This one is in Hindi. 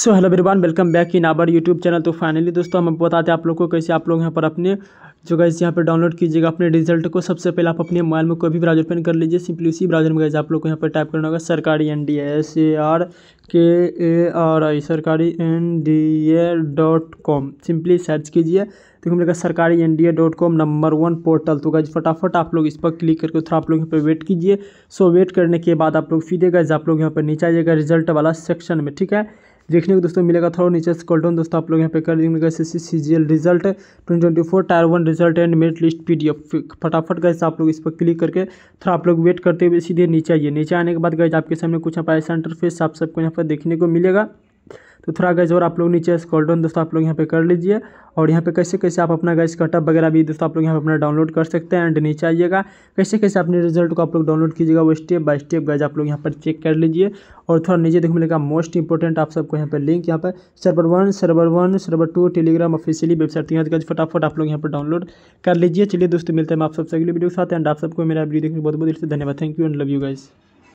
सो हेलो बिरबान welcome back in our YouTube channel तो फाइनली दोस्तों हम बताते हैं आप लोग को कैसे आप लोग यहाँ पर अपने जो गैस यहाँ पर डाउनलोड कीजिएगा अपने रिजल्ट को सबसे पहले आप अपने मोबाइल में कोई भी ब्राउजर पेन कर लीजिए सिंपली उसी ब्राउजर में गैस आप लोग को यहाँ पर टाइप करना होगा सरकारी N D S A R K A R I सरकारी N D A dot com simply search कीजिए तो मिलेगा सरकारी N D A dot com number one portal तो गैज फटाफट आप लोग इस पर क्लिक करके थोड़ा आप लोग यहाँ पर वेट कीजिए सो वेट करने के बाद आप लोग सीधे गैज आप लोग यहाँ पर नीचे आइएगा रिजल्ट वाला सेक्शन में ठीक है देखने को दोस्तों मिलेगा थोड़ा नीचे स्कॉल्टन दोस्तों आप लोग यहाँ पे कर देंगे S S C G L result twenty twenty four tier one result and merit list P D F फटाफट गए आप लोग इस पर क्लिक करके थोड़ा आप लोग वेट करते हुए सीधे नीचे आइए नीचे आने के बाद गए आपके सामने कुछ यहाँ पर सेंटर फेस आप सबको यहाँ पर देखने को मिलेगा तो थोड़ा गैस और आप लोग नीचे स्कॉल डाउन दोस्तों आप लोग यहाँ पे कर लीजिए और यहाँ पे कैसे कैसे आप अपना गैस कटअप वगैरह भी दोस्तों आप लोग यहाँ पे अपना डाउनलोड कर सकते हैं एंड नीचे आइएगा कैसे कैसे अपने रिजल्ट को आप लोग डाउनलोड कीजिएगा वो स्टेप बाय स्टेप गैज आप लोग यहाँ पर चेक कर लीजिए और थोड़ा नीचे देखो मिलेगा मोस्ट इंपॉर्टेंट आप सबको यहाँ पर लिंक यहाँ पर server one server one server two Telegram officially website यहाँ गज फटाफट आप लोग यहाँ पर डाउनलोड कर लीजिए चलिए दोस्तों मिलते हैं आप सबसे अगली वीडियो के साथ एंड आप सबको मेरा वीडियो देखने बहुत बहुत धन्यवाद thank you and love you guys